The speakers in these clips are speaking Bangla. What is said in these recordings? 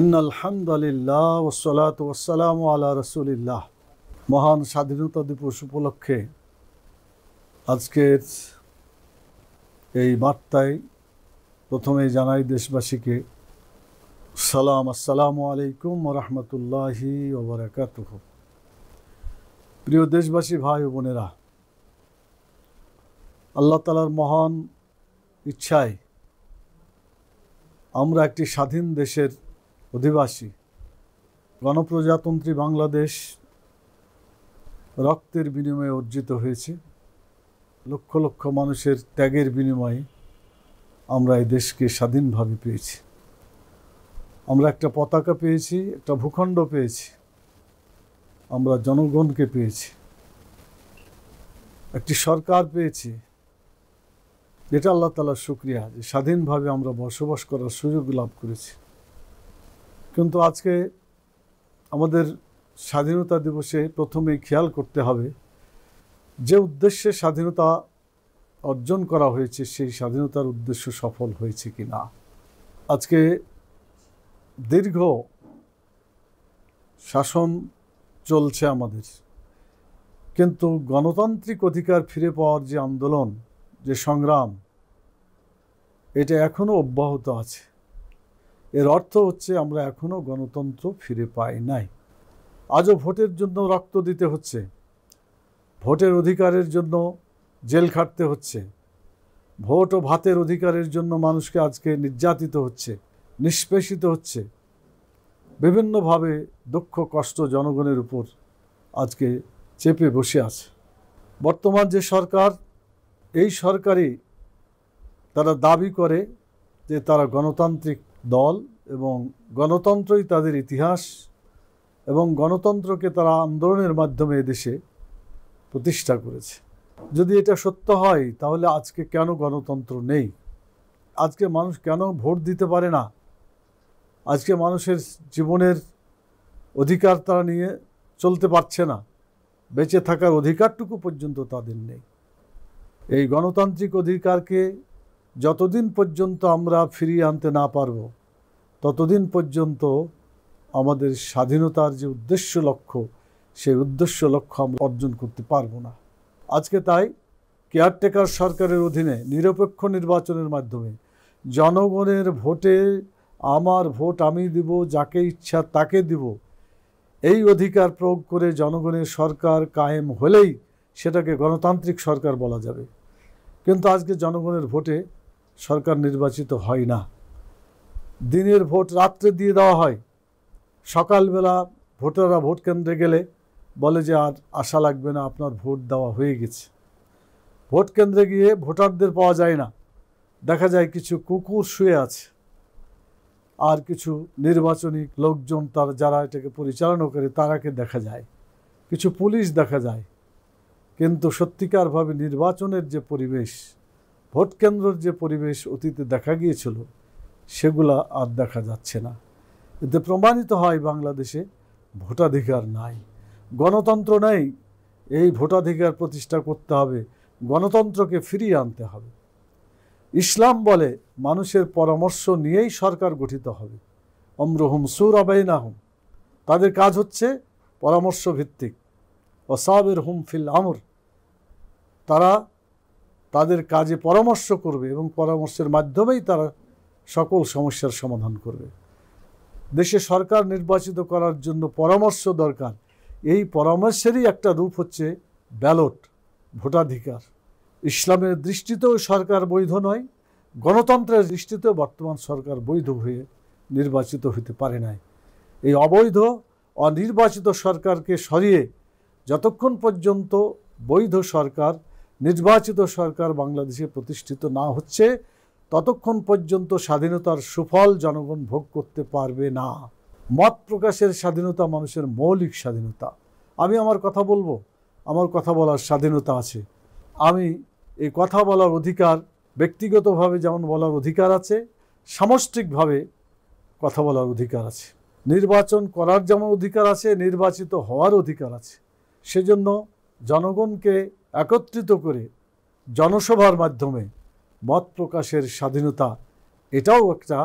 ইন আলহামদুলিল্লাহ ওসলাত ওসালাম আল্লাহ রসুলিল্লাহ মহান স্বাধীনতা দিবস উপলক্ষে আজকের এই বার্তায় প্রথমে জানাই দেশবাসীকে সালাম আসসালামু আলাইকুম রহমতুল্লাহি ওবরাকাত প্রিয় দেশবাসী ভাই ও বোনেরা আল্লাহ তালার মহান ইচ্ছায় আমরা একটি স্বাধীন দেশের অধিবাসী গণপ্রজাতন্ত্রী বাংলাদেশ রক্তের বিনিময়ে অর্জিত হয়েছে লক্ষ লক্ষ মানুষের ত্যাগের বিনিময়ে আমরা এই দেশকে স্বাধীনভাবে পেয়েছি আমরা একটা পতাকা পেয়েছি একটা ভূখণ্ড পেয়েছি আমরা জনগণকে পেয়েছি একটি সরকার পেয়েছি যেটা আল্লাহ তালার শুক্রিয়া যে স্বাধীনভাবে আমরা বসবাস করার সুযোগ লাভ করেছি কিন্তু আজকে আমাদের স্বাধীনতা দিবসে প্রথমে খেয়াল করতে হবে যে উদ্দেশ্যে স্বাধীনতা অর্জন করা হয়েছে সেই স্বাধীনতার উদ্দেশ্য সফল হয়েছে কি না আজকে দীর্ঘ শাসন চলছে আমাদের কিন্তু গণতান্ত্রিক অধিকার ফিরে পাওয়ার যে আন্দোলন যে সংগ্রাম এটা এখনও অব্যাহত আছে এর অর্থ হচ্ছে আমরা এখনও গণতন্ত্র ফিরে পাই নাই আজও ভোটের জন্য রক্ত দিতে হচ্ছে ভোটের অধিকারের জন্য জেল খাটতে হচ্ছে ভোট ও ভাতের অধিকারের জন্য মানুষকে আজকে নির্যাতিত হচ্ছে নিষ্পেষিত হচ্ছে বিভিন্নভাবে দুঃখ কষ্ট জনগণের উপর আজকে চেপে বসে আছে বর্তমান যে সরকার এই সরকারই তারা দাবি করে যে তারা গণতান্ত্রিক দল এবং গণতন্ত্রই তাদের ইতিহাস এবং গণতন্ত্রকে তারা আন্দোলনের মাধ্যমে দেশে প্রতিষ্ঠা করেছে যদি এটা সত্য হয় তাহলে আজকে কেন গণতন্ত্র নেই আজকে মানুষ কেন ভোট দিতে পারে না আজকে মানুষের জীবনের অধিকার তারা নিয়ে চলতে পারছে না বেঁচে থাকার অধিকারটুকু পর্যন্ত তাদের নেই এই গণতান্ত্রিক অধিকারকে যতদিন পর্যন্ত আমরা ফিরিয়ে আনতে না পারব ততদিন পর্যন্ত আমাদের স্বাধীনতার যে উদ্দেশ্য লক্ষ্য সেই উদ্দেশ্য লক্ষ্য আমরা অর্জন করতে পারবো না আজকে তাই কেয়ারটেকার সরকারের অধীনে নিরপেক্ষ নির্বাচনের মাধ্যমে জনগণের ভোটে আমার ভোট আমি দিব যাকে ইচ্ছা তাকে দিব এই অধিকার প্রয়োগ করে জনগণের সরকার কায়েম হলেই সেটাকে গণতান্ত্রিক সরকার বলা যাবে কিন্তু আজকে জনগণের ভোটে সরকার নির্বাচিত হয় না দিনের ভোট রাত্রে দিয়ে দেওয়া হয় সকালবেলা ভোটাররা ভোট কেন্দ্রে গেলে বলে যে আর আশা লাগবে না আপনার ভোট দেওয়া হয়ে গেছে ভোট কেন্দ্রে গিয়ে ভোটারদের পাওয়া যায় না দেখা যায় কিছু কুকুর শুয়ে আছে আর কিছু নির্বাচনী লোকজন তার যারা এটাকে পরিচালনা করে তারাকে দেখা যায় কিছু পুলিশ দেখা যায় কিন্তু সত্যিকারভাবে নির্বাচনের যে পরিবেশ ভোট কেন্দ্রের যে পরিবেশ অতীতে দেখা গিয়েছিল সেগুলা আর দেখা যাচ্ছে না এতে প্রমাণিত হয় বাংলাদেশে ভোটাধিকার নাই গণতন্ত্র নেই এই ভোটাধিকার প্রতিষ্ঠা করতে হবে গণতন্ত্রকে ফিরিয়ে আনতে হবে ইসলাম বলে মানুষের পরামর্শ নিয়েই সরকার গঠিত হবে অমরহুম সুর হুম তাদের কাজ হচ্ছে পরামর্শ ভিত্তিক ওসাবের হুম ফিল আমর তারা তাদের কাজে পরামর্শ করবে এবং পরামর্শের মাধ্যমেই তারা সকল সমস্যার সমাধান করবে দেশে সরকার নির্বাচিত করার জন্য পরামর্শ দরকার এই পরামর্শেরই একটা রূপ হচ্ছে ব্যালট ভোটাধিকার ইসলামের দৃষ্টিতেও সরকার বৈধ নয় গণতন্ত্রের দৃষ্টিতেও বর্তমান সরকার বৈধ হয়ে নির্বাচিত হতে পারে নাই এই অবৈধ অনির্বাচিত সরকারকে সরিয়ে যতক্ষণ পর্যন্ত বৈধ সরকার নির্বাচিত সরকার বাংলাদেশে প্রতিষ্ঠিত না হচ্ছে ততক্ষণ পর্যন্ত স্বাধীনতার সুফল জনগণ ভোগ করতে পারবে না মত প্রকাশের স্বাধীনতা মানুষের মৌলিক স্বাধীনতা আমি আমার কথা বলবো আমার কথা বলার স্বাধীনতা আছে আমি এই কথা বলার অধিকার ব্যক্তিগতভাবে যেমন বলার অধিকার আছে সামষ্টিকভাবে কথা বলার অধিকার আছে নির্বাচন করার যেমন অধিকার আছে নির্বাচিত হওয়ার অধিকার আছে সেজন্য জনগণকে একত্রিত করে জনসভার মাধ্যমে মত প্রকাশের স্বাধীনতা এটাও একটা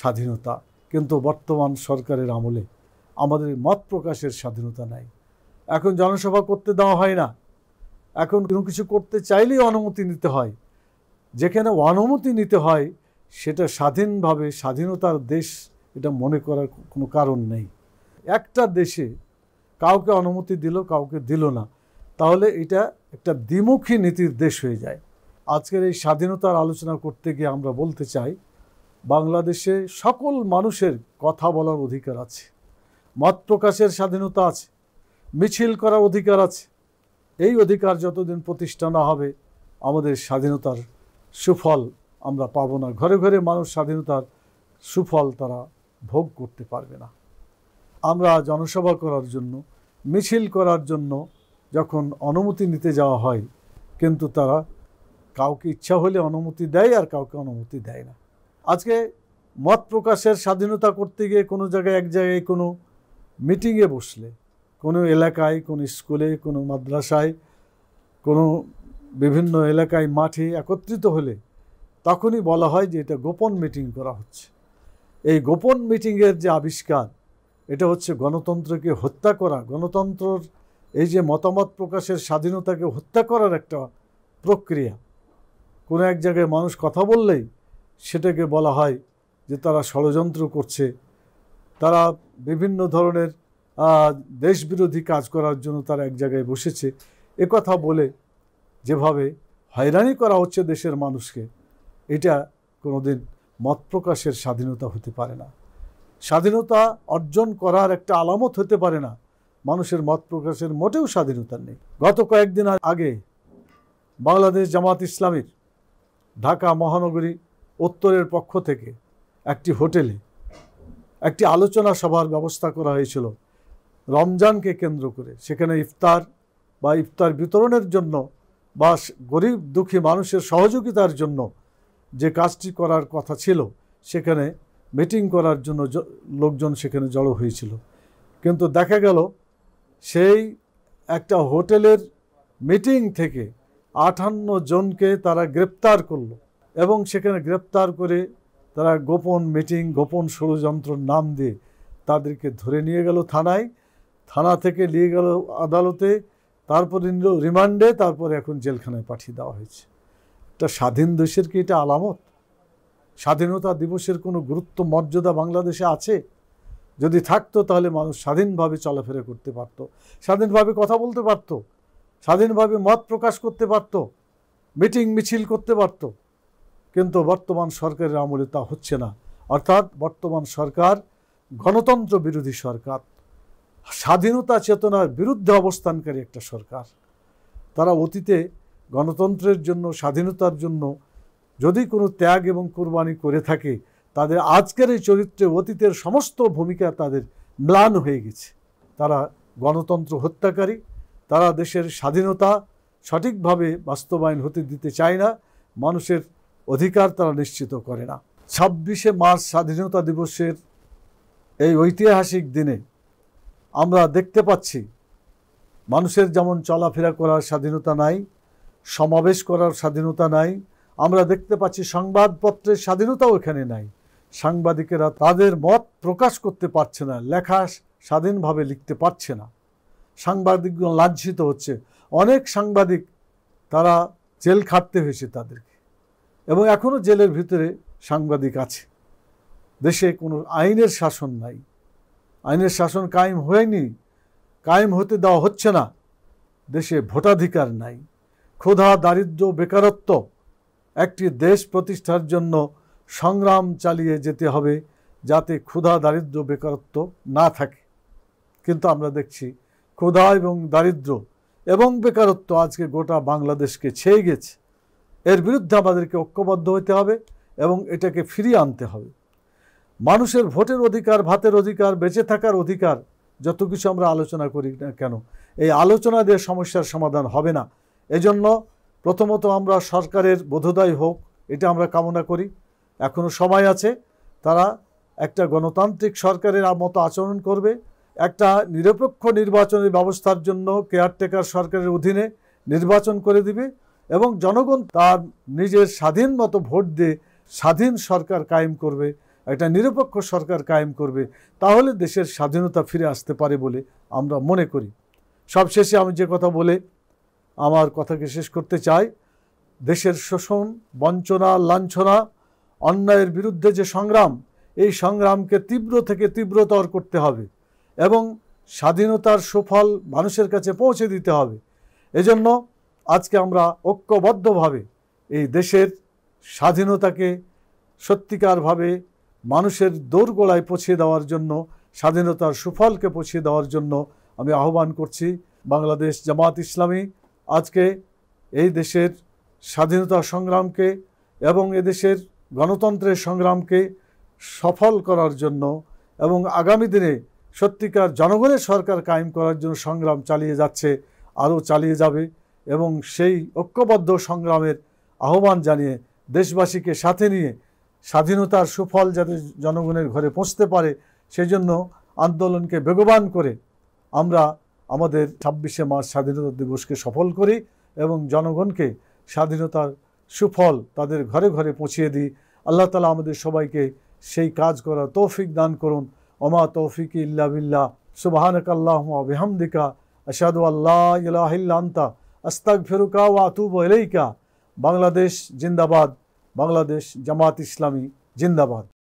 স্বাধীনতা কিন্তু বর্তমান সরকারের আমলে আমাদের মত প্রকাশের স্বাধীনতা নাই এখন জনসভা করতে দেওয়া হয় না এখন কোনো কিছু করতে চাইলেই অনুমতি নিতে হয় যেখানে অনুমতি নিতে হয় সেটা স্বাধীনভাবে স্বাধীনতার দেশ এটা মনে করার কোনো কারণ নেই একটা দেশে কাউকে অনুমতি দিল কাউকে দিল না তাহলে এটা একটা দ্বিমুখী নীতির দেশ হয়ে যায় আজকের এই স্বাধীনতার আলোচনা করতে গিয়ে আমরা বলতে চাই বাংলাদেশে সকল মানুষের কথা বলার অধিকার আছে মত প্রকাশের স্বাধীনতা আছে মিছিল করার অধিকার আছে এই অধিকার যতদিন প্রতিষ্ঠা না হবে আমাদের স্বাধীনতার সুফল আমরা পাবো না ঘরে ঘরে মানুষ স্বাধীনতার সুফল তারা ভোগ করতে পারবে না আমরা জনসভা করার জন্য মিছিল করার জন্য যখন অনুমতি নিতে যাওয়া হয় কিন্তু তারা কাউকে ইচ্ছা হলে অনুমতি দেয় আর কাউকে অনুমতি দেয় না আজকে মত প্রকাশের স্বাধীনতা করতে গিয়ে কোনো জায়গায় এক জায়গায় কোনো মিটিংয়ে বসলে কোনো এলাকায় কোনো স্কুলে কোনো মাদ্রাসায় কোনো বিভিন্ন এলাকায় মাঠে একত্রিত হলে তখনই বলা হয় যে এটা গোপন মিটিং করা হচ্ছে এই গোপন মিটিংয়ের যে আবিষ্কার এটা হচ্ছে গণতন্ত্রকে হত্যা করা গণতন্ত্রর এই যে মতামত প্রকাশের স্বাধীনতাকে হত্যা করার একটা প্রক্রিয়া কোনো এক জায়গায় মানুষ কথা বললেই সেটাকে বলা হয় যে তারা ষড়যন্ত্র করছে তারা বিভিন্ন ধরনের দেশবিরোধী কাজ করার জন্য তারা এক জায়গায় বসেছে কথা বলে যেভাবে হয়রানি করা হচ্ছে দেশের মানুষকে এটা কোনোদিন মত প্রকাশের স্বাধীনতা হতে পারে না স্বাধীনতা অর্জন করার একটা আলামত হতে পারে না মানুষের মত প্রকাশের মোটেও স্বাধীনতা নেই গত কয়েকদিন আগে বাংলাদেশ জামাত ইসলামের ঢাকা মহানগরী উত্তরের পক্ষ থেকে একটি হোটেলে একটি আলোচনা সভার ব্যবস্থা করা হয়েছিল রমজানকে কেন্দ্র করে সেখানে ইফতার বা ইফতার বিতরণের জন্য বা গরিব দুঃখী মানুষের সহযোগিতার জন্য যে কাজটি করার কথা ছিল সেখানে মিটিং করার জন্য লোকজন সেখানে জড়ো হয়েছিল কিন্তু দেখা গেল সেই একটা হোটেলের মিটিং থেকে আটান্ন জনকে তারা গ্রেপ্তার করলো এবং সেখানে গ্রেপ্তার করে তারা গোপন মিটিং গোপন ষড়যন্ত্র নাম দিয়ে তাদেরকে ধরে নিয়ে গেল থানায় থানা থেকে নিয়ে গেল আদালতে তারপরে নিল রিমান্ডে তারপরে এখন জেলখানায় পাঠিয়ে দেওয়া হয়েছে একটা স্বাধীন দেশের কি এটা আলামত স্বাধীনতা দিবসের কোনো গুরুত্ব মর্যাদা বাংলাদেশে আছে যদি থাকতো তাহলে মানুষ স্বাধীনভাবে চলাফেরা করতে পারত স্বাধীনভাবে কথা বলতে পারত স্বাধীনভাবে মত প্রকাশ করতে পারত মিটিং মিছিল করতে পারত কিন্তু বর্তমান সরকারের আমলে তা হচ্ছে না অর্থাৎ বর্তমান সরকার গণতন্ত্র বিরোধী সরকার স্বাধীনতা চেতনার বিরুদ্ধে অবস্থানকারী একটা সরকার তারা অতীতে গণতন্ত্রের জন্য স্বাধীনতার জন্য যদি কোনো ত্যাগ এবং কোরবানি করে থাকে তাদের আজকের এই চরিত্রে অতীতের সমস্ত ভূমিকা তাদের ম্লান হয়ে গেছে তারা গণতন্ত্র হত্যাকারী তারা দেশের স্বাধীনতা সঠিকভাবে বাস্তবায়ন হতে দিতে চায় না মানুষের অধিকার তারা নিশ্চিত করে না ছাব্বিশে মার্চ স্বাধীনতা দিবসের এই ঐতিহাসিক দিনে আমরা দেখতে পাচ্ছি মানুষের যেমন চলাফেরা করার স্বাধীনতা নাই সমাবেশ করার স্বাধীনতা নাই আমরা দেখতে পাচ্ছি সংবাদপত্রের স্বাধীনতাও এখানে নাই সাংবাদিকেরা তাদের মত প্রকাশ করতে পারছে না লেখা স্বাধীনভাবে লিখতে পারছে না সাংবাদিকগণ লাঞ্ছিত হচ্ছে অনেক সাংবাদিক তারা জেল খাটতে হয়েছে তাদেরকে এবং এখনও জেলের ভিতরে সাংবাদিক আছে দেশে কোনো আইনের শাসন নাই আইনের শাসন কায়েম হয়নি কায়েম হতে দেওয়া হচ্ছে না দেশে ভোটাধিকার নাই ক্ষুধা দারিদ্র বেকারত্ব একটি দেশ প্রতিষ্ঠার জন্য সংগ্রাম চালিয়ে যেতে হবে যাতে ক্ষুধা দারিদ্র বেকারত্ব না থাকে কিন্তু আমরা দেখছি ক্ষুধা এবং দারিদ্র এবং বেকারত্ব আজকে গোটা বাংলাদেশকে ছেয়ে গেছে এর বিরুদ্ধে আমাদেরকে ঐক্যবদ্ধ হতে হবে এবং এটাকে ফিরিয়ে আনতে হবে মানুষের ভোটের অধিকার ভাতের অধিকার বেঁচে থাকার অধিকার যত কিছু আমরা আলোচনা করি না কেন এই আলোচনা দিয়ে সমস্যার সমাধান হবে না এজন্য প্রথমত আমরা সরকারের বোধদায় হোক এটা আমরা কামনা করি এখনও সময় আছে তারা একটা গণতান্ত্রিক সরকারের মতো আচরণ করবে একটা নিরপেক্ষ নির্বাচনের ব্যবস্থার জন্য কেয়ারটেকার সরকারের অধীনে নির্বাচন করে দিবে এবং জনগণ তার নিজের স্বাধীন মতো ভোট দিয়ে স্বাধীন সরকার কায়েম করবে একটা নিরপেক্ষ সরকার কায়েম করবে তাহলে দেশের স্বাধীনতা ফিরে আসতে পারে বলে আমরা মনে করি সবশেষে আমি যে কথা বলে আমার কথাকে শেষ করতে চাই দেশের শোষণ বঞ্চনা লাঞ্ছনা অন্যায়ের বিরুদ্ধে যে সংগ্রাম এই সংগ্রামকে তীব্র থেকে তীব্রতর করতে হবে এবং স্বাধীনতার সুফল মানুষের কাছে পৌঁছে দিতে হবে এজন্য আজকে আমরা ঐক্যবদ্ধভাবে এই দেশের স্বাধীনতাকে সত্যিকারভাবে মানুষের দোরগোলায় পৌঁছে দেওয়ার জন্য স্বাধীনতার সুফলকে পৌঁছে দেওয়ার জন্য আমি আহ্বান করছি বাংলাদেশ জামাত ইসলামী আজকে এই দেশের স্বাধীনতা সংগ্রামকে এবং এদেশের গণতন্ত্রের সংগ্রামকে সফল করার জন্য এবং আগামী দিনে সত্যিকার জনগণের সরকার কায়েম করার জন্য সংগ্রাম চালিয়ে যাচ্ছে আরও চালিয়ে যাবে এবং সেই ঐক্যবদ্ধ সংগ্রামের আহ্বান জানিয়ে দেশবাসীকে সাথে নিয়ে স্বাধীনতার সুফল যাতে জনগণের ঘরে পৌঁছতে পারে সেজন্য আন্দোলনকে বেগবান করে আমরা আমাদের ছাব্বিশে মার্চ স্বাধীনতা দিবসকে সফল করি এবং জনগণকে স্বাধীনতার সুফল তাদের ঘরে ঘরে পৌঁছিয়ে দিই আল্লাহ তালা আমাদের সবাইকে সেই কাজ করার তৌফিক দান করুন অমা তৌফিক ইল্লা বিল্লা সুবাহানক আল্লাহ আবিহামদিকা আসাদু আল্লাহ ইলাহিল্লান্তা আস্তাক ফেরুকা ও আতুব এলেইকা বাংলাদেশ জিন্দাবাদ বাংলাদেশ জামাত ইসলামী জিন্দাবাদ